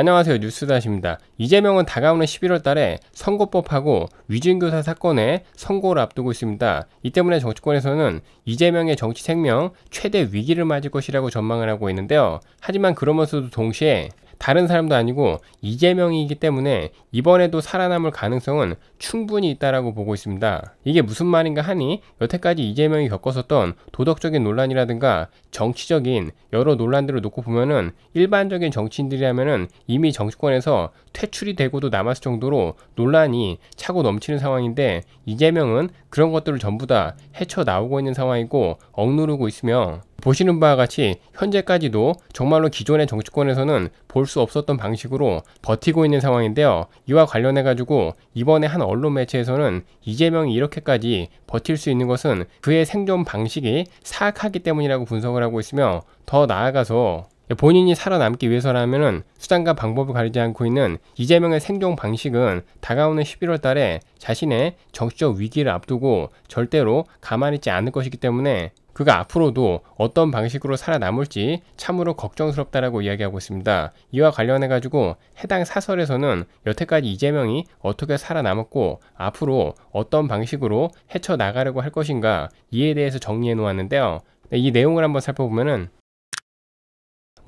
안녕하세요 뉴스다십니다. 이재명은 다가오는 11월 달에 선거법하고 위증교사 사건에 선고를 앞두고 있습니다. 이 때문에 정치권에서는 이재명의 정치 생명 최대 위기를 맞을 것이라고 전망을 하고 있는데요. 하지만 그러면서도 동시에 다른 사람도 아니고 이재명이기 때문에 이번에도 살아남을 가능성은 충분히 있다라고 보고 있습니다. 이게 무슨 말인가 하니 여태까지 이재명이 겪었었던 도덕적인 논란이라든가 정치적인 여러 논란들을 놓고 보면은 일반적인 정치인들이라면은 이미 정치권에서 퇴출이 되고도 남았을 정도로 논란이 차고 넘치는 상황인데 이재명은 그런 것들을 전부 다 헤쳐 나오고 있는 상황이고 억누르고 있으며 보시는 바와 같이 현재까지도 정말로 기존의 정치권에서는 볼 수 없었던 방식으로 버티고 있는 상황인데요. 이와 관련해 가지고 이번에 한 언론 매체에서는 이재명이 이렇게까지 버틸 수 있는 것은 그의 생존 방식이 사악하기 때문이라고 분석을 하고 있으며 더 나아가서 본인이 살아남기 위해서라면 수단과 방법을 가리지 않고 있는 이재명의 생존 방식은 다가오는 11월 달에 자신의 정치적 위기를 앞두고 절대로 가만히 있지 않을 것이기 때문에 그가 앞으로도 어떤 방식으로 살아남을지 참으로 걱정스럽다라고 이야기하고 있습니다. 이와 관련해 가지고 해당 사설에서는 여태까지 이재명이 어떻게 살아남았고 앞으로 어떤 방식으로 헤쳐 나가려고 할 것인가 이에 대해서 정리해 놓았는데요. 네, 이 내용을 한번 살펴보면은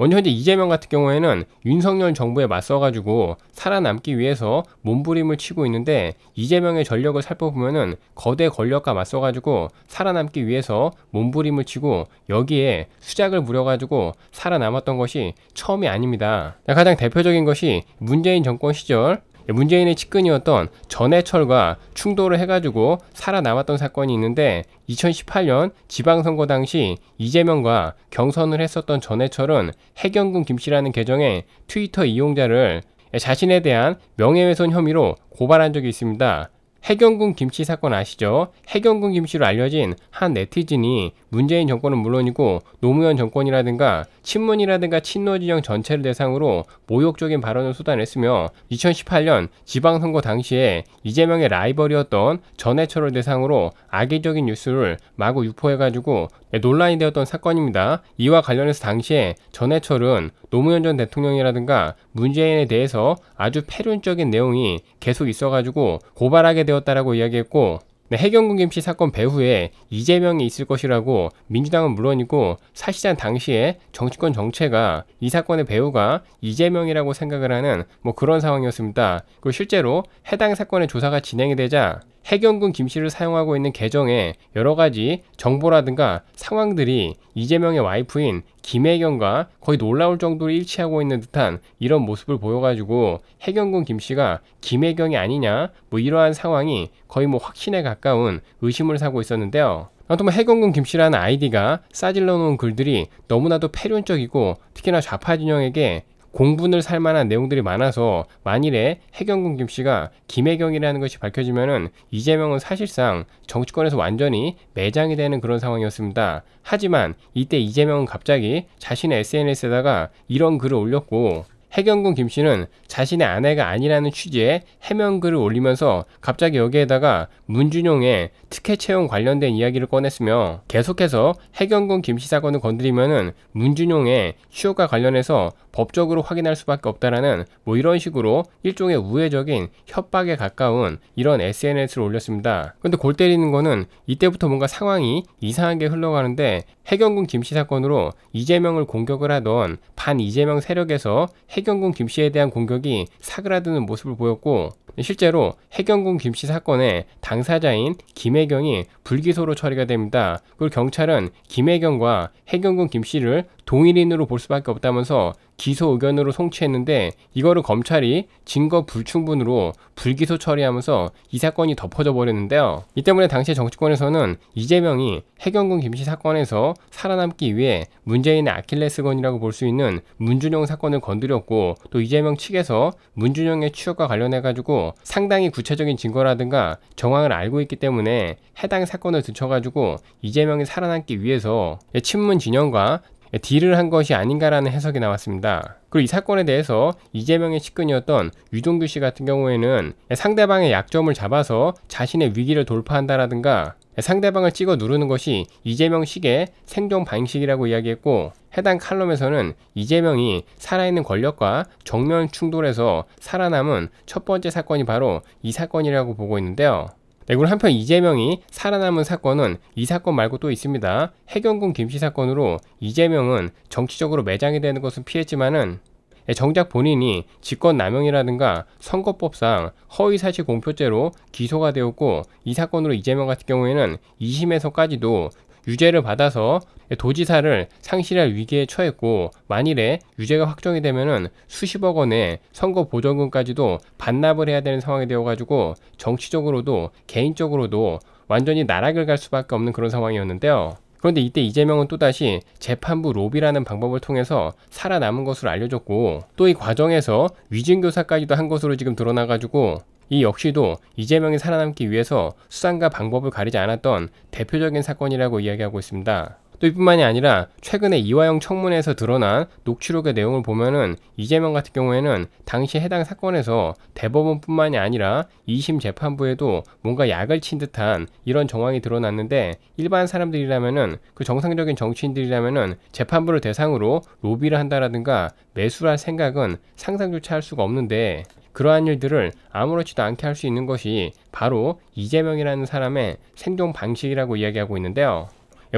먼저 현재 이재명 같은 경우에는 윤석열 정부에 맞서가지고 살아남기 위해서 몸부림을 치고 있는데 이재명의 전력을 살펴보면은 거대 권력과 맞서가지고 살아남기 위해서 몸부림을 치고 여기에 수작을 부려가지고 살아남았던 것이 처음이 아닙니다. 가장 대표적인 것이 문재인 정권 시절 예, 문재인의 측근이었던 전해철과 충돌을 해가지고 살아남았던 사건이 있는데 2018년 지방선거 당시 이재명과 경선을 했었던 전해철은 해경군 김씨라는 계정에 트위터 이용자를 예, 자신에 대한 명예훼손 혐의로 고발한 적이 있습니다. 해경군 김씨 사건 아시죠? 해경군 김씨로 알려진 한 네티즌이 문재인 정권은 물론이고 노무현 정권이라든가 친문이라든가 친노 진영 전체를 대상으로 모욕적인 발언을 쏟아냈으며 2018년 지방선거 당시에 이재명의 라이벌이었던 전해철을 대상으로 악의적인 뉴스를 마구 유포해가지고 네, 논란이 되었던 사건입니다. 이와 관련해서 당시에 전해철은 노무현 전 대통령이라든가 문재인에 대해서 아주 패륜적인 내용이 계속 있어가지고 고발하게 되었 되었다라고 이야기했고 네, 해경군 김씨 사건 배후에 이재명이 있을 것이라고 민주당은 물론이고 사실상 당시에 정치권 정체가 이 사건의 배후가 이재명이라고 생각을 하는 뭐 그런 상황이었습니다. 그리고 실제로 해당 사건의 조사가 진행이 되자 해경군 김씨를 사용하고 있는 계정에 여러가지 정보라든가 상황들이 이재명의 와이프인 김혜경과 거의 놀라울 정도로 일치하고 있는 듯한 이런 모습을 보여가지고 해경군 김씨가 김혜경이 아니냐 뭐 이러한 상황이 거의 뭐 확신에 가까운 의심을 사고 있었는데요. 아무튼 뭐 해경군 김씨라는 아이디가 싸질러 놓은 글들이 너무나도 패륜적이고 특히나 좌파 진영에게 공분을 살 만한 내용들이 많아서 만일에 해경군 김씨가 김해경이라는 것이 밝혀지면은 이재명은 사실상 정치권에서 완전히 매장이 되는 그런 상황이었습니다. 하지만 이때 이재명은 갑자기 자신의 SNS에다가 이런 글을 올렸고 해경군 김 씨는 자신의 아내가 아니라는 취지의 해명글을 올리면서 갑자기 여기에다가 문준용의 특혜 채용 관련된 이야기를 꺼냈으며 계속해서 해경군 김씨 사건을 건드리면은 문준용의 취업과 관련해서 법적으로 확인할 수밖에 없다라는 뭐 이런 식으로 일종의 우회적인 협박에 가까운 이런 SNS를 올렸습니다. 근데 골 때리는 거는 이때부터 뭔가 상황이 이상하게 흘러가는데 해경군 김씨 사건으로 이재명을 공격을 하던 반 이재명 세력에서 해경군 김씨에 대한 공격이 사그라드는 모습을 보였고 실제로 해경군 김씨 사건의 당사자인 김혜경이 불기소로 처리가 됩니다. 그리고 경찰은 김혜경과 해경군 김씨를 동일인으로 볼 수밖에 없다면서 기소 의견으로 송치했는데 이거를 검찰이 증거 불충분으로 불기소 처리하면서 이 사건이 덮어져 버렸는데요. 이 때문에 당시 정치권에서는 이재명이 해경군 김씨 사건에서 살아남기 위해 문재인의 아킬레스건이라고 볼 수 있는 문준영 사건을 건드렸고 또 이재명 측에서 문준영의 취업과 관련해 가지고 상당히 구체적인 증거라든가 정황을 알고 있기 때문에 해당 사건을 들춰가지고 이재명이 살아남기 위해서 친문 진영과 딜을 한 것이 아닌가라는 해석이 나왔습니다. 그리고 이 사건에 대해서 이재명의 측근이었던 유동규 씨 같은 경우에는 상대방의 약점을 잡아서 자신의 위기를 돌파한다라든가 상대방을 찍어 누르는 것이 이재명식의 생존 방식이라고 이야기했고 해당 칼럼에서는 이재명이 살아있는 권력과 정면 충돌해서 살아남은 첫 번째 사건이 바로 이 사건이라고 보고 있는데요. 그리고 한편 이재명이 살아남은 사건은 이 사건 말고 또 있습니다. 해경군 김씨 사건으로 이재명은 정치적으로 매장이 되는 것은 피했지만은 예, 정작 본인이 직권남용이라든가 선거법상 허위사실 공표죄로 기소가 되었고 이 사건으로 이재명 같은 경우에는 2심에서까지도 유죄를 받아서 도지사를 상실할 위기에 처했고 만일에 유죄가 확정이 되면 수십억 원의 선거 보조금까지도 반납을 해야 되는 상황이 되어가지고 정치적으로도 개인적으로도 완전히 나락을 갈 수밖에 없는 그런 상황이었는데요. 그런데 이때 이재명은 또다시 재판부 로비라는 방법을 통해서 살아남은 것으로 알려졌고 또 이 과정에서 위증교사까지도 한 것으로 지금 드러나가지고 이 역시도 이재명이 살아남기 위해서 수단과 방법을 가리지 않았던 대표적인 사건이라고 이야기하고 있습니다. 또 이뿐만이 아니라 최근에 이화영 청문회에서 드러난 녹취록의 내용을 보면은 이재명 같은 경우에는 당시 해당 사건에서 대법원뿐만이 아니라 2심 재판부에도 뭔가 약을 친 듯한 이런 정황이 드러났는데 일반 사람들이라면은 그 정상적인 정치인들이라면은 재판부를 대상으로 로비를 한다라든가 매수할 를 생각은 상상조차 할 수가 없는데 그러한 일들을 아무렇지도 않게 할 수 있는 것이 바로 이재명이라는 사람의 생존 방식이라고 이야기하고 있는데요.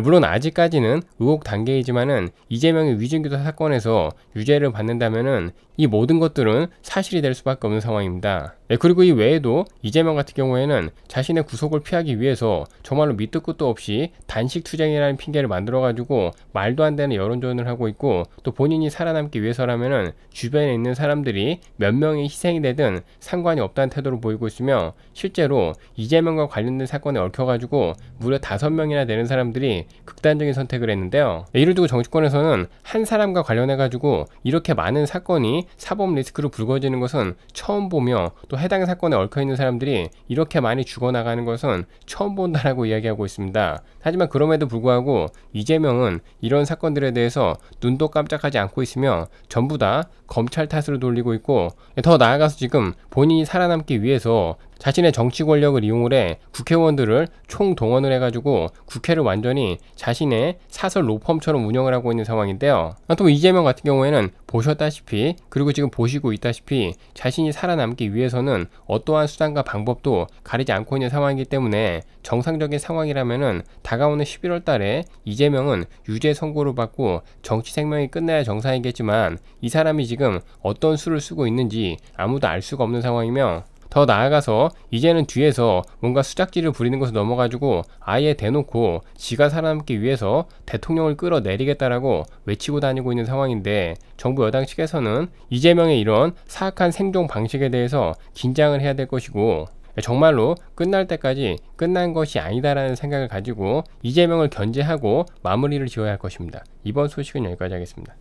물론 아직까지는 의혹 단계이지만은 이재명의 위증기사 사건에서 유죄를 받는다면은 이 모든 것들은 사실이 될 수밖에 없는 상황입니다. 네, 그리고 이 외에도 이재명 같은 경우에는 자신의 구속을 피하기 위해서 정말로 밑도 끝도 없이 단식 투쟁이라는 핑계를 만들어가지고 말도 안 되는 여론조언을 하고 있고 또 본인이 살아남기 위해서라면은 주변에 있는 사람들이 몇 명이 희생이 되든 상관이 없다는 태도를 보이고 있으며 실제로 이재명과 관련된 사건에 얽혀가지고 무려 다섯 명이나 되는 사람들이 극단적인 선택을 했는데요. 예를들고 정치권에서는 한 사람과 관련해 가지고 이렇게 많은 사건이 사법 리스크로 불거지는 것은 처음 보며 또 해당 사건에 얽혀 있는 사람들이 이렇게 많이 죽어나가는 것은 처음 본다라고 이야기하고 있습니다. 하지만 그럼에도 불구하고 이재명은 이런 사건들에 대해서 눈도 깜짝하지 않고 있으며 전부 다 검찰 탓으로 돌리고 있고 더 나아가서 지금 본인이 살아남기 위해서 자신의 정치 권력을 이용을 해 국회의원들을 총동원을 해가지고 국회를 완전히 자신의 사설 로펌처럼 운영을 하고 있는 상황인데요. 또 이재명 같은 경우에는 보셨다시피 그리고 지금 보시고 있다시피 자신이 살아남기 위해서는 어떠한 수단과 방법도 가리지 않고 있는 상황이기 때문에 정상적인 상황이라면은 다가오는 11월 달에 이재명은 유죄 선고를 받고 정치 생명이 끝나야 정상이겠지만 이 사람이 지금 어떤 수를 쓰고 있는지 아무도 알 수가 없는 상황이며 더 나아가서 이제는 뒤에서 뭔가 수작질을 부리는 것을 넘어가지고 아예 대놓고 지가 살아남기 위해서 대통령을 끌어내리겠다라고 외치고 다니고 있는 상황인데 정부 여당 측에서는 이재명의 이런 사악한 생존 방식에 대해서 긴장을 해야 될 것이고 정말로 끝날 때까지 끝난 것이 아니다라는 생각을 가지고 이재명을 견제하고 마무리를 지어야 할 것입니다. 이번 소식은 여기까지 하겠습니다.